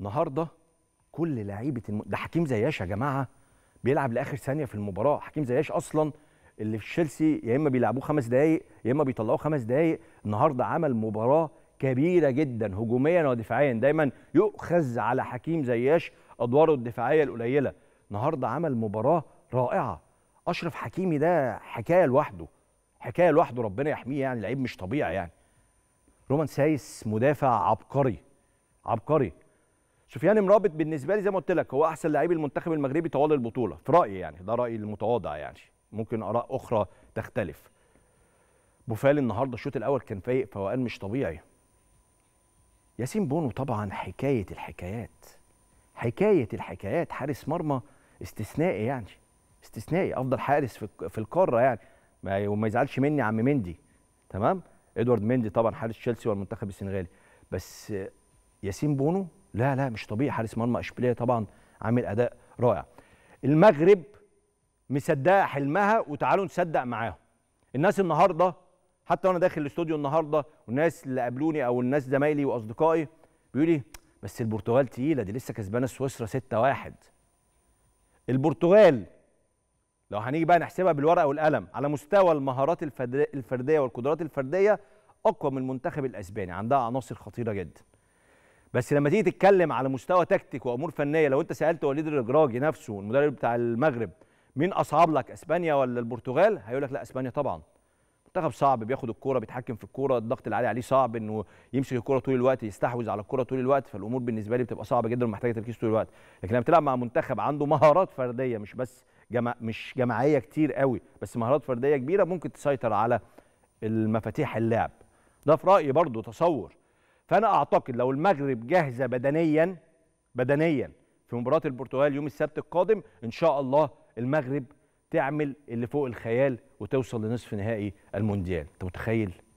النهارده كل لعيبه الم... ده حكيم زياش يا جماعه بيلعب لاخر ثانيه في المباراه حكيم زياش اصلا اللي في تشيلسي يا اما بيلعبوه خمس دقائق يا اما بيطلعوه خمس دقائق النهارده عمل مباراه كبيره جدا هجوميا ودفاعيا دايما يؤخذ على حكيم زياش ادواره الدفاعيه القليله النهارده عمل مباراه رائعه اشرف حكيمي ده حكايه لوحده حكايه لوحده ربنا يحميه يعني لعيب مش طبيعي يعني رومان سايس مدافع عبقري عبقري سفيان مرابط بالنسبه لي زي ما قلت لك هو احسن لعيب المنتخب المغربي طوال البطوله في رايي يعني ده رايي المتواضع يعني ممكن اراء اخرى تختلف بوفال النهارده الشوط الاول كان فايق فوقان مش طبيعي ياسين بونو طبعا حكايه الحكايات حكايه الحكايات حارس مرمى استثنائي يعني استثنائي افضل حارس في القاره يعني وما يزعلش مني عم مندي تمام ادوارد مندي طبعا حارس تشيلسي والمنتخب السنغالي بس ياسين بونو لا لا مش طبيعي حارس مرمى اشبيليه طبعا عامل اداء رائع المغرب مصدقه حلمها وتعالوا نصدق معاهم الناس النهارده حتى وانا داخل الاستوديو النهارده والناس اللي قابلوني او الناس زمايلي واصدقائي بيقولوا لي بس البرتغال تقيله دي لسه كسبانه سويسرا 6-1 البرتغال لو هنيجي بقى نحسبها بالورقه والقلم على مستوى المهارات الفرديه والقدرات الفرديه اقوى من المنتخب الاسباني عندها عناصر خطيره جدا بس لما تيجي تتكلم على مستوى تكتيك وامور فنيه لو انت سالت وليد الرجراجي نفسه المدرب بتاع المغرب مين اصعب لك اسبانيا ولا البرتغال هيقول لك لا اسبانيا طبعا منتخب صعب بياخد الكوره بيتحكم في الكوره الضغط العالي عليه صعب انه يمسك الكوره طول الوقت يستحوذ على الكوره طول الوقت فالامور بالنسبه لي بتبقى صعبه جدا ومحتاجه تركيز طول الوقت لكن لما بتلعب مع منتخب عنده مهارات فرديه مش بس جما مش جماعيه كتير قوي بس مهارات فرديه كبيره ممكن تسيطر على المفاتيح اللعب ده في رايي برضو تصور فانا اعتقد لو المغرب جاهزه بدنيا بدنيا في مباراه البرتغال يوم السبت القادم ان شاء الله المغرب تعمل اللي فوق الخيال وتوصل لنصف نهائي المونديال انت متخيل